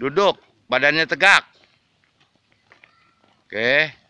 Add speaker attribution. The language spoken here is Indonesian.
Speaker 1: Duduk, badannya tegak.
Speaker 2: Oke.